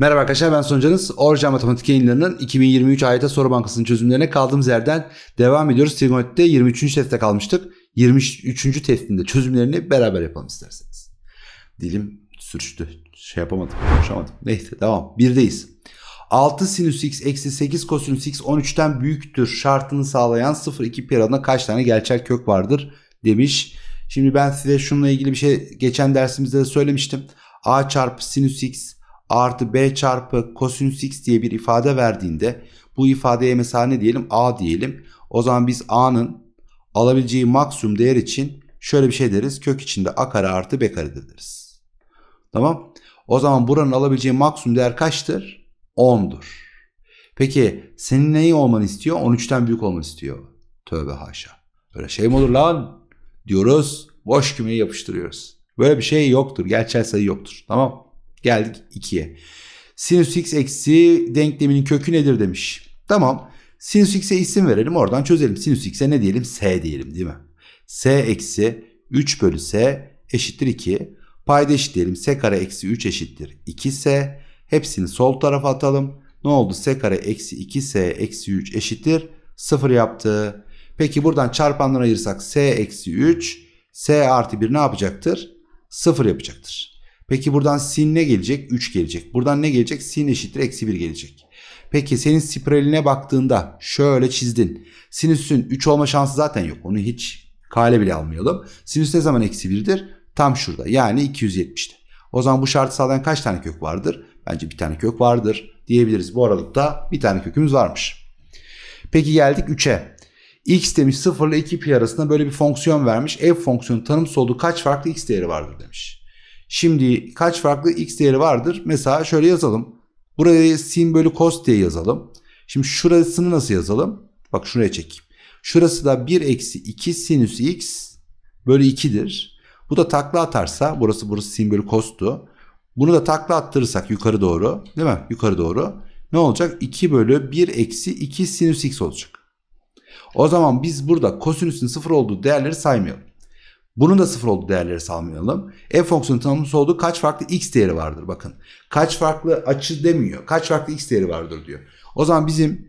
Merhaba arkadaşlar ben Soncanız. Orca Matematik yayınlarının 2023 AYT e Soru Bankası'nın çözümlerine kaldığımız yerden devam ediyoruz. Trigonometri'de 23. testte kalmıştık. 23. testinde çözümlerini beraber yapalım isterseniz. Dilim sürçtü. Şey yapamadım, konuşamadım. Neyse devam. Birdeyiz. 6 sinüs x eksi 8 kosinüs x 13'ten büyüktür şartını sağlayan 0-2 pi aralığında kaç tane gerçek kök vardır demiş. Şimdi ben size şununla ilgili bir şey geçen dersimizde de söylemiştim. a çarpı sinüs x artı b çarpı kosinüs x diye bir ifade verdiğinde bu ifadeye mesela ne diyelim a diyelim. O zaman biz a'nın alabileceği maksimum değer için şöyle bir şey deriz. Kök içinde a kare artı b kare deriz. Tamam. O zaman buranın alabileceği maksimum değer kaçtır? 10'dur. Peki senin neyi olmanı istiyor? 13'ten büyük olmanı istiyor. Tövbe haşa. Böyle şey mi olur lan? Diyoruz. Boş kümeyi yapıştırıyoruz. Böyle bir şey yoktur. Gerçel sayı yoktur. Tamam Geldik 2'ye. Sinüs x eksi denkleminin kökü nedir demiş. Tamam. Sinüs x'e isim verelim oradan çözelim. Sinüs x'e ne diyelim? S diyelim değil mi? S eksi 3 bölü S eşittir 2. Payda eşit eşitleyelim. S kare eksi 3 eşittir 2S. Hepsini sol tarafa atalım. Ne oldu? S kare eksi 2S eksi 3 eşittir 0 yaptı. Peki buradan çarpanları ayırsak S eksi 3 S artı 1 ne yapacaktır? 0 yapacaktır. Peki buradan sin ne gelecek? 3 gelecek. Buradan ne gelecek? Sin eşittir eksi 1 gelecek. Peki senin spiraline baktığında şöyle çizdin. Sinüsün 3 olma şansı zaten yok. Onu hiç kale bile almayalım. Sinüs ne zaman eksi 1'dir? Tam şurada yani 270'te. O zaman bu şartı sağlayan kaç tane kök vardır? Bence bir tane kök vardır diyebiliriz. Bu aralıkta bir tane kökümüz varmış. Peki geldik 3'e. X demiş 0 ile 2 pi arasında böyle bir fonksiyon vermiş. F fonksiyonu tanımsız olduğu kaç farklı x değeri vardır demiş. Şimdi kaç farklı x değeri vardır? Mesela şöyle yazalım. Buraya sin bölü cos diye yazalım. Şimdi şurasını nasıl yazalım? Bak şuraya çekeyim. Şurası da 1 eksi 2 sinüs x bölü 2'dir. Bu da takla atarsa burası burası sin bölü cos'tu. Bunu da takla attırırsak yukarı doğru değil mi? Yukarı doğru. Ne olacak? 2 bölü 1 eksi 2 sinüs x olacak. O zaman biz burada kosinüsün sıfır olduğu değerleri saymayalım. Bunun da sıfır olduğu değerleri sanmayalım. F fonksiyonu tanımlısı olduğu kaç farklı x değeri vardır bakın. Kaç farklı açı demiyor. Kaç farklı x değeri vardır diyor. O zaman bizim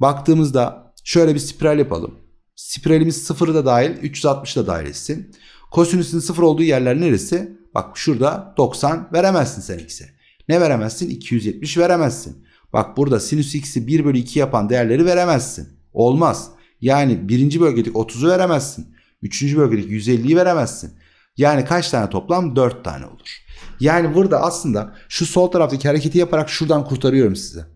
baktığımızda şöyle bir spiral yapalım. Spiralimiz sıfırı da dahil 360 da dahil etsin. Kosinüsün sıfır olduğu yerler neresi? Bak şurada 90 veremezsin sen x'e. Ne veremezsin? 270 veremezsin. Bak burada sinüs x'i 1 bölü 2 yapan değerleri veremezsin. Olmaz. Yani birinci bölgedeki 30'u veremezsin. 3. bölgedeki 150'yi veremezsin. Yani kaç tane toplam? 4 tane olur. Yani burada aslında şu sol taraftaki hareketi yaparak şuradan kurtarıyorum size.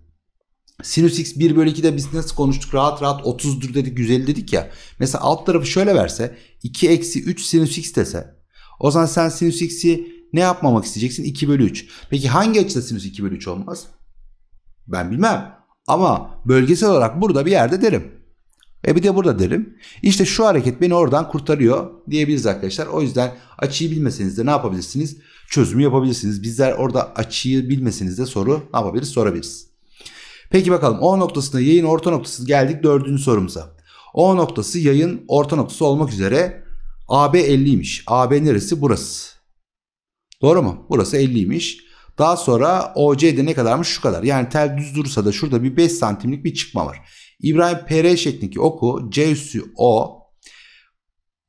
Sinüs x 1 bölü 2'de biz nasıl konuştuk? Rahat rahat 30'dur dedik 150 dedik ya. Mesela alt tarafı şöyle verse 2 eksi 3 sinüs x dese. O zaman sen sinüs x'i ne yapmamak isteyeceksin? 2 bölü 3. Peki hangi açıda sinüs 2 bölü 3 olmaz? Ben bilmem. Ama bölgesel olarak burada bir yerde derim. E bir de burada derim. İşte şu hareket beni oradan kurtarıyor diyebiliriz arkadaşlar. O yüzden açıyı bilmeseniz de ne yapabilirsiniz? Çözümü yapabilirsiniz. Bizler orada açıyı bilmeseniz de soru ne yapabiliriz? Sorabiliriz. Peki bakalım O noktasında yayın orta noktası geldik dördüncü sorumuza. O noktası yayın orta noktası olmak üzere AB 50'ymiş. AB neresi? Burası. Doğru mu? Burası 50'ymiş. Daha sonra OC'de ne kadarmış? Şu kadar. Yani tel düz durursa da şurada bir 5 santimlik bir çıkma var. İbrahim PR şeklindeki oku C üssü O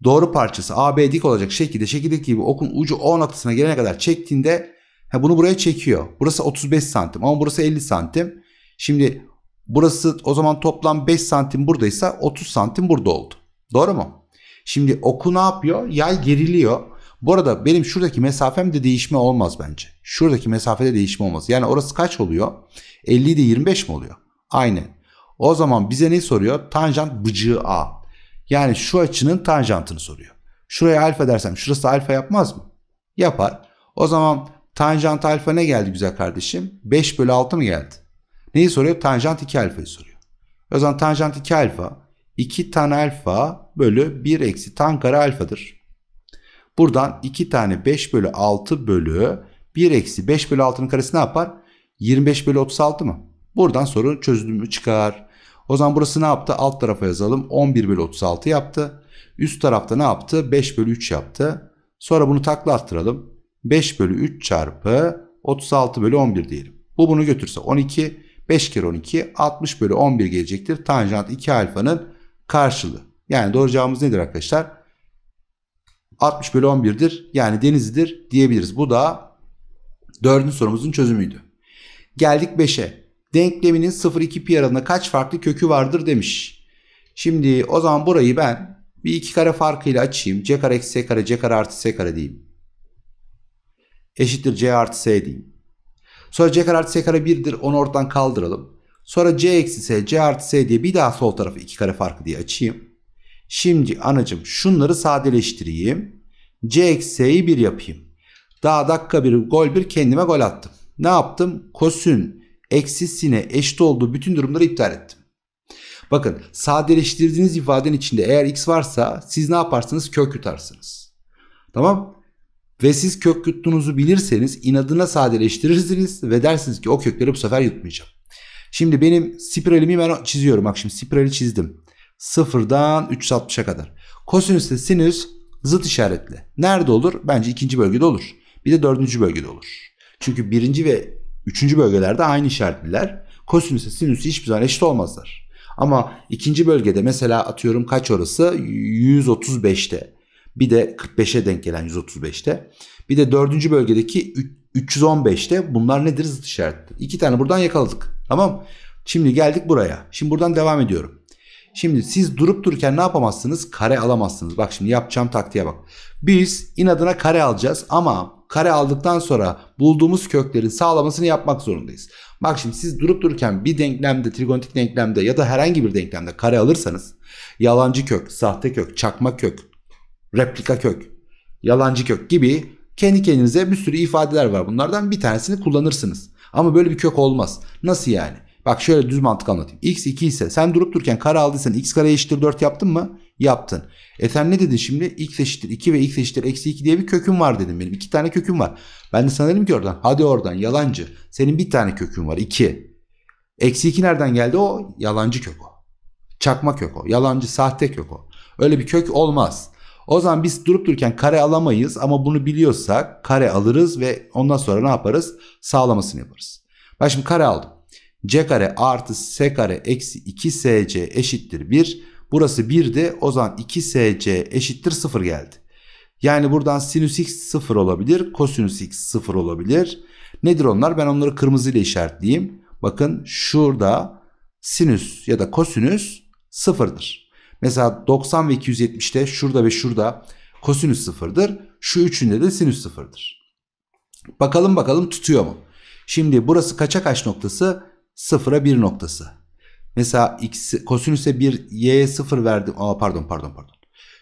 doğru parçası AB dik olacak şekilde şekildeki gibi okun ucu O noktasına gelene kadar çektiğinde ha bunu buraya çekiyor. Burası 35 santim ama burası 50 santim. Şimdi burası o zaman toplam 5 santim buradaysa 30 santim burada oldu. Doğru mu? Şimdi oku ne yapıyor? Yay geriliyor. Bu arada benim şuradaki mesafemde değişme olmaz bence. Şuradaki mesafede değişme olmaz. Yani orası kaç oluyor? 50 de 25 mi oluyor? Aynen. O zaman bize ne soruyor? Tanjant bıcığı A. Yani şu açının tanjantını soruyor. Şuraya alfa dersem şurası alfa yapmaz mı? Yapar. O zaman tanjant alfa ne geldi güzel kardeşim? 5 bölü 6 mı geldi? Neyi soruyor? Tanjant 2 alfayı soruyor. O zaman tanjant 2 alfa 2 tan alfa bölü 1 eksi tan kare alfadır. Buradan 2 tane 5 bölü 6 bölü 1 eksi 5 bölü 6'nın karesi ne yapar? 25 bölü 36 mı? Buradan soru çözümü çıkar. O zaman burası ne yaptı? Alt tarafa yazalım. 11 bölü 36 yaptı. Üst tarafta ne yaptı? 5 bölü 3 yaptı. Sonra bunu takla attıralım. 5 bölü 3 çarpı 36 bölü 11 diyelim. Bu bunu götürse 12. 5 kere 12 60 bölü 11 gelecektir. Tanjant 2 alfanın karşılığı. Yani doğru cevabımız nedir arkadaşlar? 60 bölü 11'dir. Yani denizidir diyebiliriz. Bu da 4. sorumuzun çözümüydü. Geldik 5'e denkleminin 0,2 pi aralığında kaç farklı kökü vardır demiş. Şimdi o zaman burayı ben bir iki kare farkıyla açayım. C kare eksi S kare C kare artı S kare diyeyim. Eşittir C artı S diyeyim. Sonra C kare artı S kare 1'dir onu ortadan kaldıralım. Sonra C eksi S C artı S diye bir daha sol tarafı iki kare farkı diye açayım. Şimdi anacım şunları sadeleştireyim. C eksi S'yi 1 yapayım. Daha dakika bir gol bir kendime gol attım. Ne yaptım? Kosün eksi sine eşit olduğu bütün durumları iptal ettim. Bakın sadeleştirdiğiniz ifadenin içinde eğer x varsa siz ne yaparsınız? Kök yutarsınız. Tamam ve siz kök yuttuğunuzu bilirseniz inadına sadeleştirirsiniz ve dersiniz ki o kökleri bu sefer yutmayacağım. Şimdi benim spiralimi ben çiziyorum. Bak şimdi spirali çizdim. Sıfırdan 360'a kadar. Kosinüs ile sinüs zıt işaretli. Nerede olur? Bence ikinci bölgede olur. Bir de dördüncü bölgede olur. Çünkü birinci ve Üçüncü bölgelerde aynı işaretliler kosinüsle sinüsü hiçbir zaman eşit olmazlar. Ama ikinci bölgede mesela atıyorum kaç orası? 135'te. Bir de 45'e denk gelen 135'te. Bir de dördüncü bölgedeki 315'te bunlar nedir? Zıt işaretli. İki tane buradan yakaladık. Tamam Şimdi geldik buraya. Şimdi buradan devam ediyorum. Şimdi siz durup dururken ne yapamazsınız? Kare alamazsınız. Bak şimdi yapacağım taktiğe bak. Biz inadına kare alacağız ama kare aldıktan sonra bulduğumuz köklerin sağlamasını yapmak zorundayız. Bak şimdi siz durup dururken bir denklemde, trigonometrik denklemde ya da herhangi bir denklemde kare alırsanız yalancı kök, sahte kök, çakma kök, replika kök, yalancı kök gibi kendi kendinize bir sürü ifadeler var. Bunlardan bir tanesini kullanırsınız. Ama böyle bir kök olmaz. Nasıl yani? Bak şöyle düz mantık anlatayım. X 2 ise sen durup dururken kare aldıysan x kare eşittir 4 yaptın mı? yaptın. E sen ne dedin şimdi? X eşittir 2 ve x eşittir eksi 2 diye bir köküm var dedim benim. İki tane köküm var. Ben de sana dedim ki oradan hadi oradan yalancı. Senin bir tane köküm var 2. Eksi 2 nereden geldi? O yalancı kök o. Çakma kök o. Yalancı sahte kök o. Öyle bir kök olmaz. O zaman biz durup dururken kare alamayız ama bunu biliyorsak kare alırız ve ondan sonra ne yaparız? Sağlamasını yaparız. Ben şimdi kare aldım. C kare artı S kare eksi 2 SC eşittir 1. Burası 1'di. O zaman 2sc eşittir 0 geldi. Yani buradan sinüs x 0 olabilir. Kosinüs x 0 olabilir. Nedir onlar? Ben onları kırmızıyla işaretleyeyim. Bakın şurada sinüs ya da kosinüs 0'dır. Mesela 90 ve 270'te şurada ve şurada kosinüs 0'dır. Şu üçünde de sinüs 0'dır. Bakalım bakalım tutuyor mu? Şimdi burası kaça kaç noktası? 0'a 1 noktası. Mesela x kosinüse 1 y'ye 0 verdim. Aa pardon pardon pardon.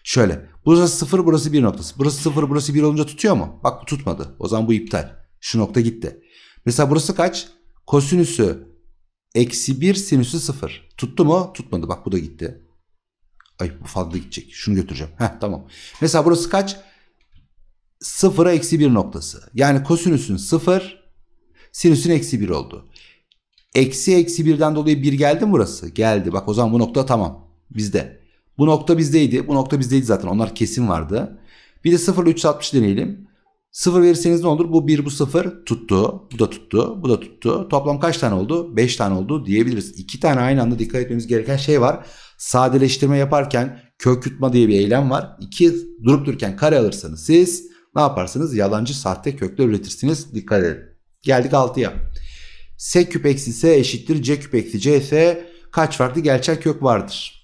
Şöyle. Burası 0 burası 1 noktası. Burası 0 burası 1 olunca tutuyor mu? Bak bu tutmadı. O zaman bu iptal. Şu nokta gitti. Mesela burası kaç? Kosinüsü eksi 1 sinüsü 0. Tuttu mu? Tutmadı. Bak bu da gitti. Ay bu fazla gidecek. Şunu götüreceğim. Heh tamam. Mesela burası kaç? 0'a eksi 1 noktası. Yani kosinüsün 0 sinüsün eksi 1 oldu. Eksi eksi birden dolayı bir geldi mi burası? Geldi. Bak o zaman bu nokta tamam. Bizde. Bu nokta bizdeydi. Bu nokta bizdeydi zaten. Onlar kesin vardı. Bir de 0 ile 360 deneyelim. 0 verirseniz ne olur? Bu 1 bu 0 tuttu. Bu da tuttu. Bu da tuttu. Toplam kaç tane oldu? 5 tane oldu diyebiliriz. 2 tane aynı anda dikkat etmemiz gereken şey var. Sadeleştirme yaparken kök yutma diye bir eylem var. 2 durup dururken kare alırsanız siz ne yaparsınız? Yalancı sahte kökler üretirsiniz. Dikkat edin. Geldik 6'ya. S küp eksi S eşittir C küp eksi C ise kaç farklı gerçek kök vardır?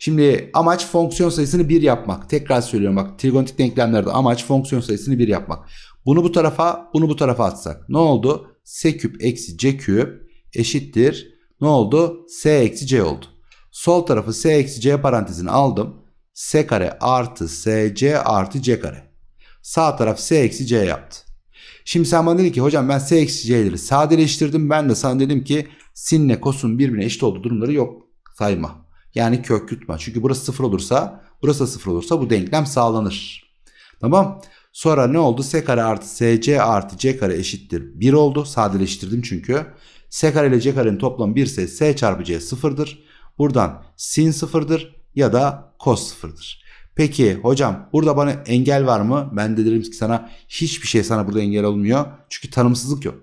Şimdi amaç fonksiyon sayısını 1 yapmak. Tekrar söylüyorum bak trigonometrik denklemlerde amaç fonksiyon sayısını 1 yapmak. Bunu bu tarafa bunu bu tarafa atsak ne oldu? S küp eksi C küp eşittir ne oldu? S eksi C oldu. Sol tarafı S eksi C parantezini aldım. S kare artı SC artı C kare. Sağ taraf S eksi C yaptı. Şimdi sen bana dedi ki hocam ben S eksi C'leri sadeleştirdim. Ben de sana dedim ki sinle kosun birbirine eşit olduğu durumları yok sayma. Yani kök yutma. Çünkü burası sıfır olursa burası da sıfır olursa bu denklem sağlanır. Tamam. Sonra ne oldu? S kare artı SC artı C kare eşittir 1 oldu. Sadeleştirdim çünkü. S kare ile C karenin toplamı 1 ise S çarpı C sıfırdır. Buradan sin sıfırdır ya da kos sıfırdır. Peki hocam burada bana engel var mı? Ben de derim ki sana hiçbir şey sana burada engel olmuyor. Çünkü tanımsızlık yok.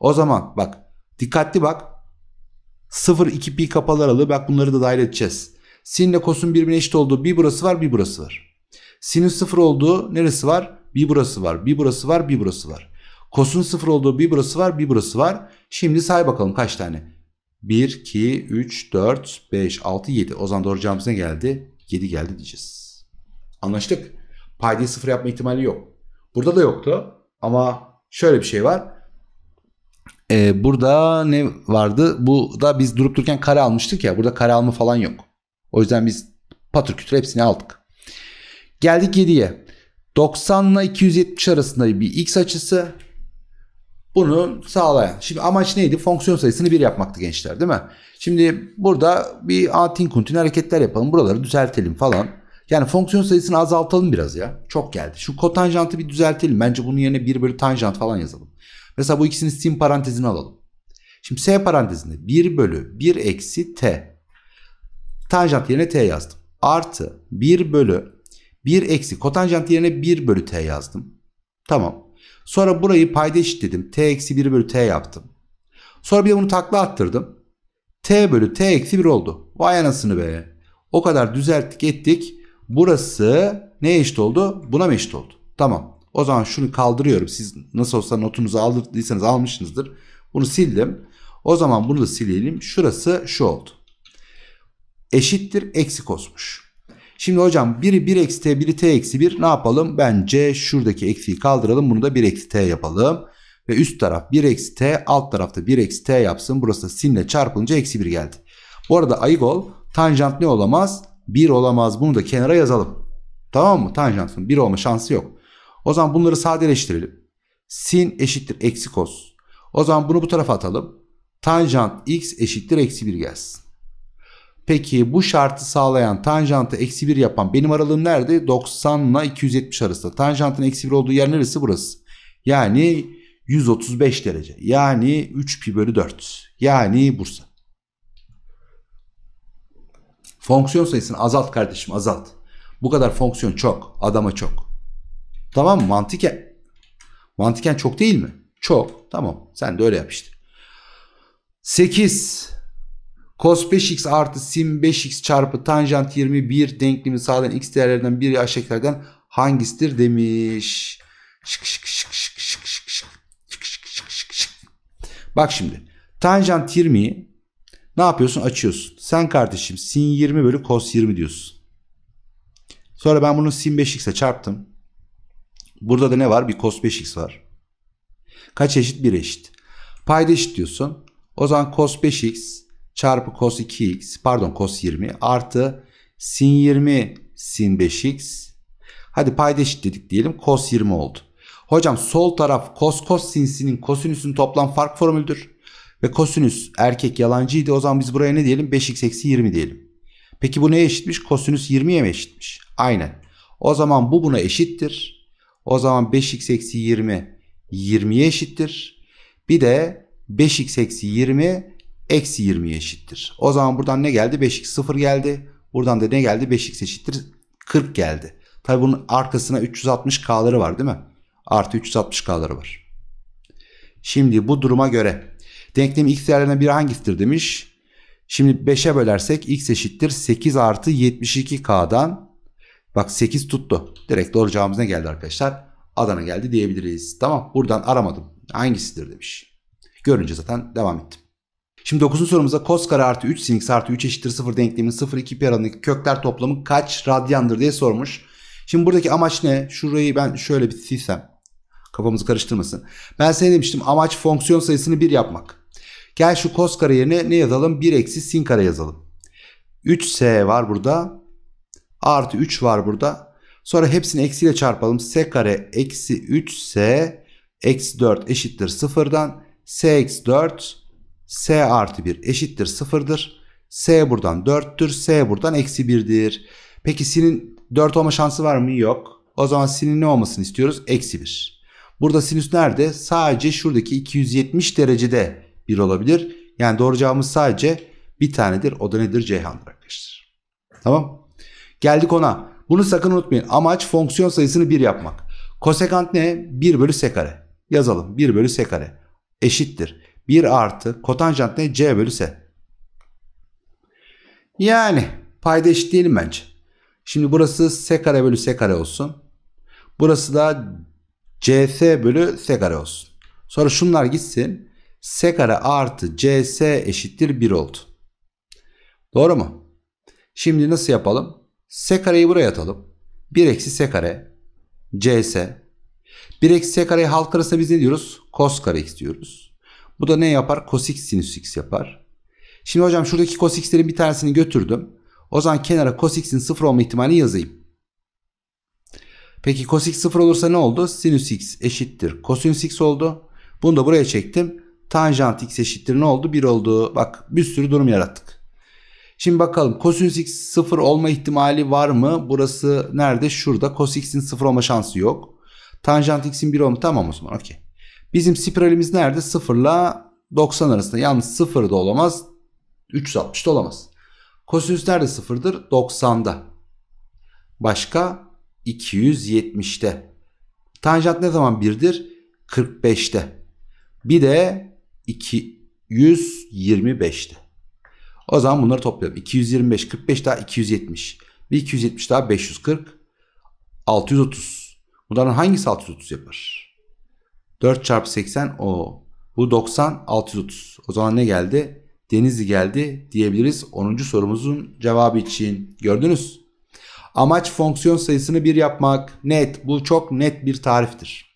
O zaman bak dikkatli bak. 0 2 pi kapalı aralığı bak bunları da dahil edeceğiz. Sin ile kosun birbirine eşit olduğu bir burası var bir burası var. Sin'in 0 olduğu neresi var? Bir burası var bir burası var bir burası var. Kosun 0 olduğu bir burası var bir burası var. Şimdi say bakalım kaç tane? 1, 2, 3, 4, 5, 6, 7. O zaman doğru cevabımız ne geldi? 7 geldi diyeceğiz. Anlaştık. Paydayı sıfır yapma ihtimali yok. Burada da yoktu ama şöyle bir şey var. Ee, burada ne vardı? Bu da biz durup dururken kare almıştık ya. Burada kare alma falan yok. O yüzden biz patır kütür hepsini aldık. Geldik 7'ye. 90 ile 270 arasında bir x açısı. Bunu sağlayan. Şimdi amaç neydi? Fonksiyon sayısını 1 yapmaktı gençler değil mi? Şimdi burada bir atin kuntin hareketler yapalım. Buraları düzeltelim falan. Yani fonksiyon sayısını azaltalım biraz ya. Çok geldi. Şu kotanjantı bir düzeltelim. Bence bunun yerine 1 bölü tanjant falan yazalım. Mesela bu ikisini sin parantezine alalım. Şimdi s parantezinde 1 bölü 1 eksi t. Tanjant yerine t yazdım. Artı 1 bölü 1 eksi kotanjant yerine 1 bölü t yazdım. Tamam. Sonra burayı payda eşitledim. t eksi 1 bölü t yaptım. Sonra bir de bunu takla attırdım. t bölü t eksi 1 oldu. Vay anasını be. O kadar düzelttik ettik. Burası neye eşit oldu? Buna mı eşit oldu? Tamam. O zaman şunu kaldırıyorum. Siz nasıl olsa notunuzu aldıysanız almışsınızdır. Bunu sildim. O zaman bunu da sileyim. Şurası şu oldu. Eşittir eksi kosmuş. Şimdi hocam biri 1 eksi t biri t eksi 1 ne yapalım? Bence şuradaki eksiyi kaldıralım. Bunu da 1 eksi t yapalım. Ve üst taraf 1 eksi t alt tarafta 1 eksi t yapsın. Burası sinle çarpılınca eksi 1 geldi. Bu arada ayık ol. Tanjant ne olamaz? Bir olamaz. Bunu da kenara yazalım. Tamam mı? Tanjansın bir olma şansı yok. O zaman bunları sadeleştirelim. Sin eşittir eksi kos. O zaman bunu bu tarafa atalım. Tanjant x eşittir eksi 1 gelsin. Peki bu şartı sağlayan tanjantı eksi 1 yapan benim aralığım nerede? 90 ile 270 arasında. Tanjantın eksi 1 olduğu yer neresi? Burası. Yani 135 derece. Yani 3 pi bölü 4. Yani Bursa. Fonksiyon sayısını azalt kardeşim azalt. Bu kadar fonksiyon çok. Adama çok. Tamam mı? Mantıken. Mantıken çok değil mi? Çok. Tamam. Sen de öyle yap işte. 8 cos 5x artı sin 5x çarpı tanjant 21 denklemi sağlayan x değerlerinden biri aşağıdakilerden hangisidir demiş. Şık şık şık şık şık şık şık şık şık şık şık. Bak şimdi tanjant 20'yi ne yapıyorsun? Açıyorsun. Sen kardeşim sin 20 bölü cos 20 diyorsun. Sonra ben bunu sin 5x'e çarptım. Burada da ne var? Bir cos 5x var. Kaç eşit? 1 eşit. Payda eşit diyorsun. O zaman cos 5x çarpı cos 2x pardon cos 20 artı sin 20 sin 5x. Hadi payda eşit dedik diyelim. Cos 20 oldu. Hocam sol taraf cos cos sin sinin kosinüsün toplam fark formülüdür. Ve kosinüs erkek yalancıydı. O zaman biz buraya ne diyelim? 5x eksi 20 diyelim. Peki bu neye eşitmiş? Kosinüs 20'ye mi eşitmiş? Aynen. O zaman bu buna eşittir. O zaman 5x eksi 20 20'ye eşittir. Bir de 5x eksi 20 eksi 20'ye eşittir. O zaman buradan ne geldi? 5x 0 geldi. Buradan da ne geldi? 5x eşittir 40 geldi. Tabi bunun arkasına 360K'ları var değil mi? Artı 360K'ları var. Şimdi bu duruma göre Denklemi x değerlerinden biri hangisidir demiş. Şimdi 5'e bölersek x eşittir 8 artı 72k'dan bak 8 tuttu. Direkt doğru cevabımız ne geldi arkadaşlar? Adana geldi diyebiliriz. Tamam buradan aramadım. Hangisidir demiş. Görünce zaten devam ettim. Şimdi 9. sorumuza cos kare artı 3 sin x artı 3 eşittir 0 denklemin 0 2 pi aralığındaki kökler toplamı kaç radyandır diye sormuş. Şimdi buradaki amaç ne? Şurayı ben şöyle bir silsem. Kafamızı karıştırmasın. Ben size demiştim amaç fonksiyon sayısını 1 yapmak. Gel şu cos kare yerine ne yazalım? 1 eksi sin kare yazalım. 3s var burada. Artı 3 var burada. Sonra hepsini eksiyle çarpalım. s kare eksi 3s eksi 4 eşittir sıfırdan. s eksi 4 s artı 1 eşittir sıfırdır. s buradan 4'tür. s buradan eksi 1'dir. Peki sin'in 4 olma şansı var mı? Yok. O zaman sin'in ne olmasını istiyoruz? Eksi 1. Burada sinüs nerede? Sadece şuradaki 270 derecede 1 olabilir. Yani doğru cevabımız sadece bir tanedir. O da nedir? Ceyhan'dır arkadaşlar. Tamam. Geldik ona. Bunu sakın unutmayın. Amaç fonksiyon sayısını 1 yapmak. Kosekant ne? 1 bölü s kare. Yazalım. 1 bölü s kare. Eşittir. 1 artı kotanjant ne? c bölü s. Yani payda eşitleyelim bence. Şimdi burası s kare bölü s kare olsun. Burası da cs bölü s kare olsun. Sonra şunlar gitsin. S kare artı CS eşittir 1 oldu. Doğru mu? Şimdi nasıl yapalım? S kareyi buraya atalım. 1 eksi S kare CS 1 eksi S kare halk arasında biz ne diyoruz? Kos kare x diyoruz. Bu da ne yapar? Cos x sinüs x yapar. Şimdi hocam şuradaki cos x'lerin bir tanesini götürdüm. O zaman kenara cos x'in sıfır olma ihtimalini yazayım. Peki cos x sıfır olursa ne oldu? Sinüs x eşittir. Kosinüs x oldu. Bunu da buraya çektim tanjant x eşittir ne oldu? 1 oldu. Bak bir sürü durum yarattık. Şimdi bakalım kosinüs x 0 olma ihtimali var mı? Burası nerede? Şurada. Cos x'in 0 olma şansı yok. Tanjant x'in 1 olma tamam o zaman okey. Bizim spiralimiz nerede? 0 ile 90 arasında. Yalnız 0 da olamaz. 360 da olamaz. Kosinüs nerede 0'dır? 90'da. Başka 270'te. Tanjant ne zaman 1'dir? 45'te. Bir de 225'ti. O zaman bunları toplayalım. 225, 45 daha 270. Bir 270 daha 540. 630. Bunların hangisi 630 yapar? 4 çarpı 80 o. Bu 90 630. O zaman ne geldi? Denizli geldi diyebiliriz 10. sorumuzun cevabı için. Gördünüz. Amaç fonksiyon sayısını bir yapmak. Net. Bu çok net bir tariftir.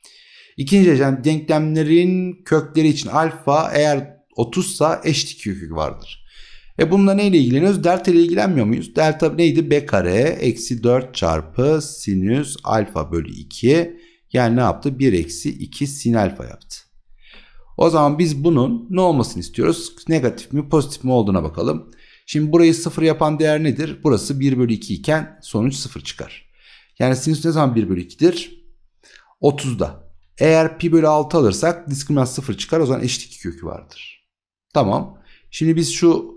İkinci denklem denklemlerin kökleri için alfa eğer 30 sa eşit iki kök vardır. E bununla neyle ilgileniyoruz? Delta ile ilgilenmiyor muyuz? Delta neydi? B kare eksi 4 çarpı sinüs alfa bölü 2. Yani ne yaptı? 1 eksi 2 sin alfa yaptı. O zaman biz bunun ne olmasını istiyoruz? Negatif mi pozitif mi olduğuna bakalım. Şimdi burayı 0 yapan değer nedir? Burası 1 bölü 2 iken sonuç 0 çıkar. Yani sinüs ne zaman 1 bölü 2'dir? 30'da. Eğer pi bölü 6 alırsak diskriminant 0 çıkar. O zaman eşit 2 kökü vardır. Tamam. Şimdi biz şu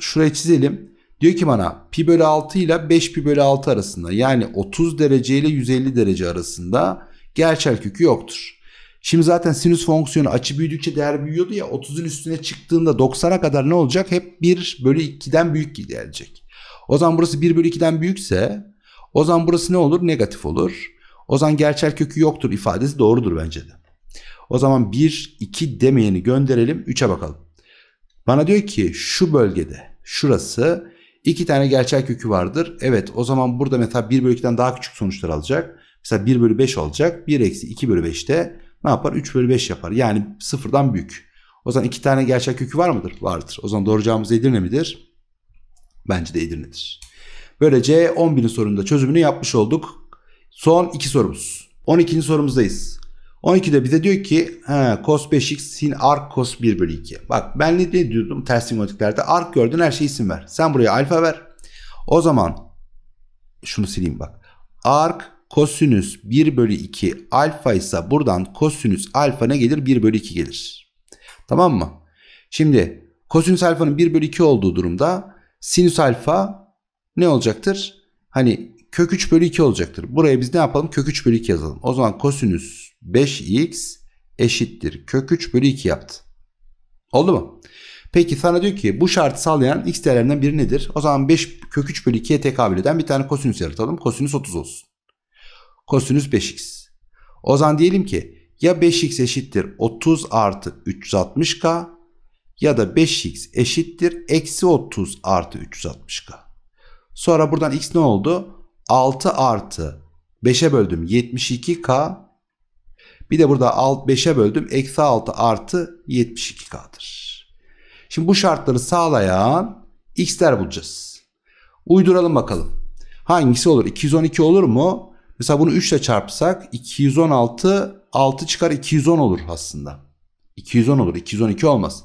şuraya çizelim. Diyor ki bana pi bölü 6 ile 5 pi bölü 6 arasında yani 30 derece ile 150 derece arasında gerçel kökü yoktur. Şimdi zaten sinüs fonksiyonu açı büyüdükçe değer büyüyordu ya 30'un üstüne çıktığında 90'a kadar ne olacak? Hep 1 bölü 2'den büyük gidecek. O zaman burası 1 bölü 2'den büyükse o zaman burası ne olur? Negatif olur. O zaman gerçel kökü yoktur ifadesi doğrudur bence de. O zaman 1, 2 demeyeni gönderelim 3'e bakalım. Bana diyor ki şu bölgede şurası iki tane gerçel kökü vardır. Evet o zaman burada mesela 1 bölü 2'den daha küçük sonuçlar alacak. Mesela 1 bölü 5 olacak. 1 eksi 2 bölü 5 de ne yapar? 3 bölü 5 yapar. Yani sıfırdan büyük. O zaman iki tane gerçel kökü var mıdır? Vardır. O zaman doğru cevabımız Edirne midir? Bence de Edirne'dir. Böylece 11'in sorununda çözümünü yapmış olduk. Son iki sorumuz. 12. sorumuzdayız. 12'de bize diyor ki he, cos 5x sin arc cos 1 bölü 2. Bak ben ne, diyordum ters sinematiklerde arc gördün her şeyi isim ver. Sen buraya alfa ver. O zaman şunu sileyim bak. Arc kosinüs 1 bölü 2 alfa ise buradan kosinüs alfa ne gelir? 1 bölü 2 gelir. Tamam mı? Şimdi kosinüs alfanın 1 bölü 2 olduğu durumda sinüs alfa ne olacaktır? Hani kök 3 bölü 2 olacaktır. Buraya biz ne yapalım? Kök 3 bölü 2 yazalım. O zaman kosinüs 5x eşittir. Kök 3 bölü 2 yaptı. Oldu mu? Peki sana diyor ki bu şartı sağlayan x değerlerinden biri nedir? O zaman 5 kök 3 bölü 2'ye tekabül eden bir tane kosinüs yaratalım. Kosinüs 30 olsun. Kosinüs 5x. O zaman diyelim ki ya 5x eşittir 30 artı 360k ya da 5x eşittir eksi 30 artı 360k. Sonra buradan x ne oldu? 6 artı 5'e böldüm 72K. Bir de burada 5'e böldüm eksi 6 artı 72K'dır. Şimdi bu şartları sağlayan x'ler bulacağız. Uyduralım bakalım. Hangisi olur? 212 olur mu? Mesela bunu 3 ile çarpsak 216 6 çıkar 210 olur aslında. 210 olur 212 olmaz.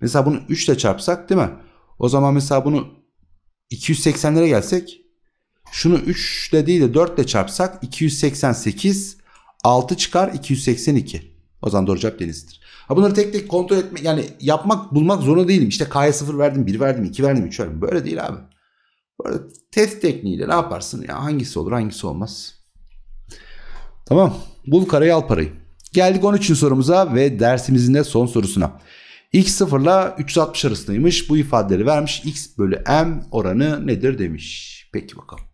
Mesela bunu 3 ile çarpsak değil mi? O zaman mesela bunu 280'lere gelsek şunu 3 ile değil de 4 ile çarpsak 288 6 çıkar 282. O zaman doğru cevap denizdir. Ha bunları tek tek kontrol etmek yani yapmak bulmak zorunda değilim. İşte K'ya 0 verdim 1 verdim 2 verdim 3 verdim. Böyle değil abi. Böyle test tekniğiyle ne yaparsın? Ya hangisi olur hangisi olmaz. Tamam. Bul karayı al parayı. Geldik 13. sorumuza ve dersimizin de son sorusuna. X 0 ile 360 arasındaymış. Bu ifadeleri vermiş. X bölü M oranı nedir demiş. Peki bakalım.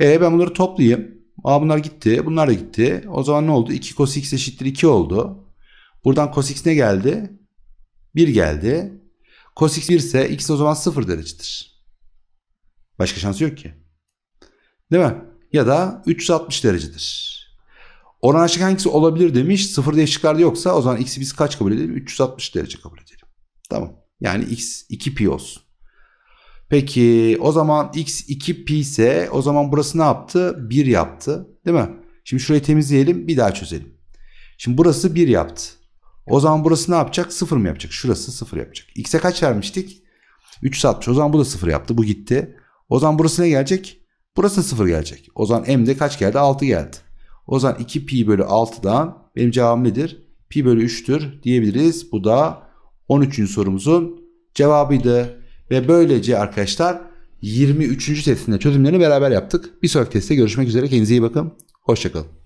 E ben bunları toplayayım. Aa bunlar gitti. Bunlar da gitti. O zaman ne oldu? 2 cos x eşittir 2 oldu. Buradan cos x ne geldi? 1 geldi. Cos x 1 ise x o zaman 0 derecedir. Başka şansı yok ki. Değil mi? Ya da 360 derecedir. Oran açık hangisi olabilir demiş. Sıfır diye yoksa o zaman x'i biz kaç kabul edelim? 360 derece kabul edelim. Tamam. Yani x 2 pi olsun. Peki o zaman x 2pi ise o zaman burası ne yaptı? 1 yaptı değil mi? Şimdi şurayı temizleyelim bir daha çözelim. Şimdi burası 1 yaptı. O zaman burası ne yapacak? 0 mı yapacak? Şurası 0 yapacak. X'e kaç vermiştik? 3 satmış. O zaman bu da 0 yaptı. Bu gitti. O zaman burası ne gelecek? Burası 0 gelecek. O zaman m'de kaç geldi? 6 geldi. O zaman 2 pi bölü 6'dan benim cevabım nedir? Pi bölü 3'tür diyebiliriz. Bu da 13. sorumuzun cevabıydı. Ve böylece arkadaşlar 23. testinde çözümlerini beraber yaptık. Bir sonraki testte görüşmek üzere. Kendinize iyi bakın. Hoşçakalın.